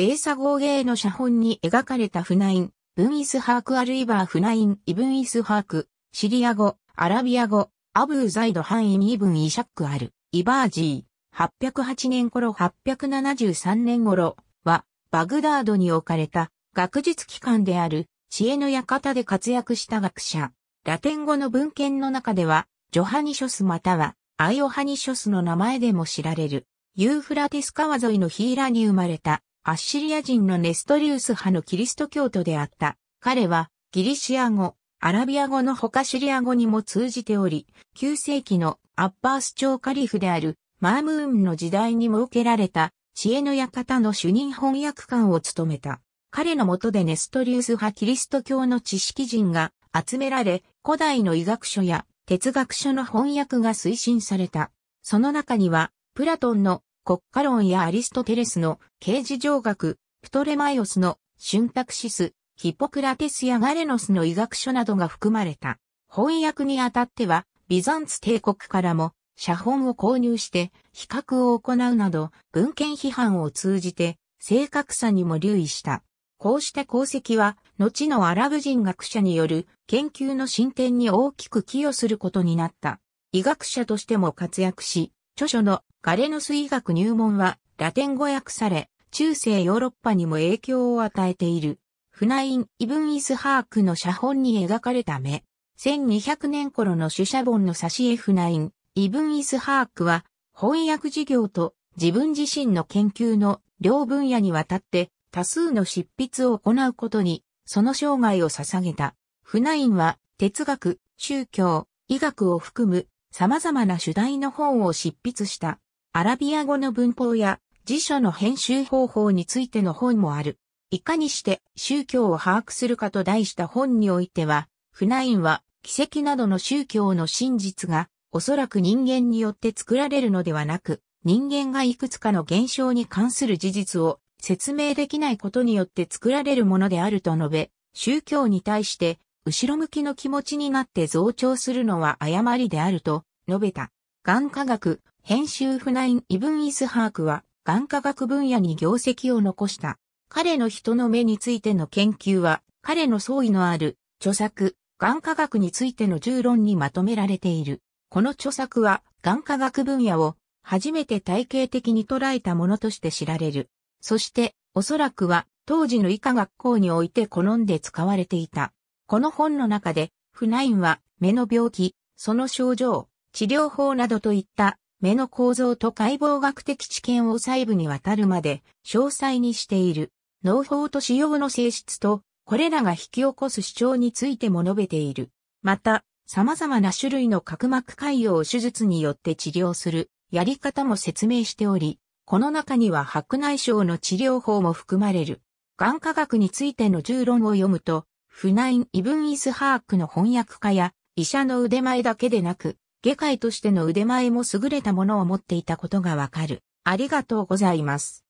英佐号芸の写本に描かれたフナイン、ブンイスハークあるいはフナイン、イブンイスハーク、シリア語、アラビア語、アブーザイド範囲にイブンイシャックある、イバージー、808年頃873年頃は、バグダードに置かれた学術機関である、知恵の館で活躍した学者。ラテン語の文献の中では、ジョハニショスまたは、アイオハニショスの名前でも知られる、ユーフラティス川沿いのヒーラーに生まれた、アッシリア人のネストリウス派のキリスト教徒であった。彼は、ギリシア語、アラビア語の他シリア語にも通じており、9世紀のアッバース朝カリフであるマームーンの時代に設けられた知恵の館の主任翻訳官を務めた。彼の下でネストリウス派キリスト教の知識人が集められ、古代の医学書や哲学書の翻訳が推進された。その中には、プラトンの国家論やアリストテレスの刑事上学、プトレマイオスのシュンタクシス、ヒポクラテスやガレノスの医学書などが含まれた。翻訳にあたっては、ビザンツ帝国からも写本を購入して比較を行うなど文献批判を通じて正確さにも留意した。こうした功績は、後のアラブ人学者による研究の進展に大きく寄与することになった。医学者としても活躍し、著書のガレノス医学入門はラテン語訳され、中世ヨーロッパにも影響を与えている。フナイン・イブン・イスハークの写本に描かれた目、1200年頃の主写本の挿絵フナイン・イブン・イスハークは、翻訳事業と自分自身の研究の両分野にわたって多数の執筆を行うことに、その生涯を捧げた。フナインは哲学、宗教、医学を含む様々な主題の本を執筆した、アラビア語の文法や辞書の編集方法についての本もある。いかにして宗教を把握するかと題した本においては、フナインは奇跡などの宗教の真実がおそらく人間によって作られるのではなく、人間がいくつかの現象に関する事実を説明できないことによって作られるものであると述べ、宗教に対して後ろ向きの気持ちになって増長するのは誤りであると述べた。眼科学、編集フナイブン・イスハークは、眼科学分野に業績を残した。彼の人の目についての研究は、彼の創意のある、著作、眼科学についての重論にまとめられている。この著作は、眼科学分野を、初めて体系的に捉えたものとして知られる。そして、おそらくは、当時の医科学校において好んで使われていた。この本の中で、フナインは、目の病気、その症状、治療法などといった目の構造と解剖学的知見を細部にわたるまで詳細にしている。農法と使用の性質と、これらが引き起こす主張についても述べている。また、様々な種類の角膜潰瘍を手術によって治療するやり方も説明しており、この中には白内障の治療法も含まれる。眼科学についての重論を読むと、フナイン・イブン・イスハークの翻訳家や医者の腕前だけでなく、外科医としての腕前も優れたものを持っていたことがわかる。ありがとうございます。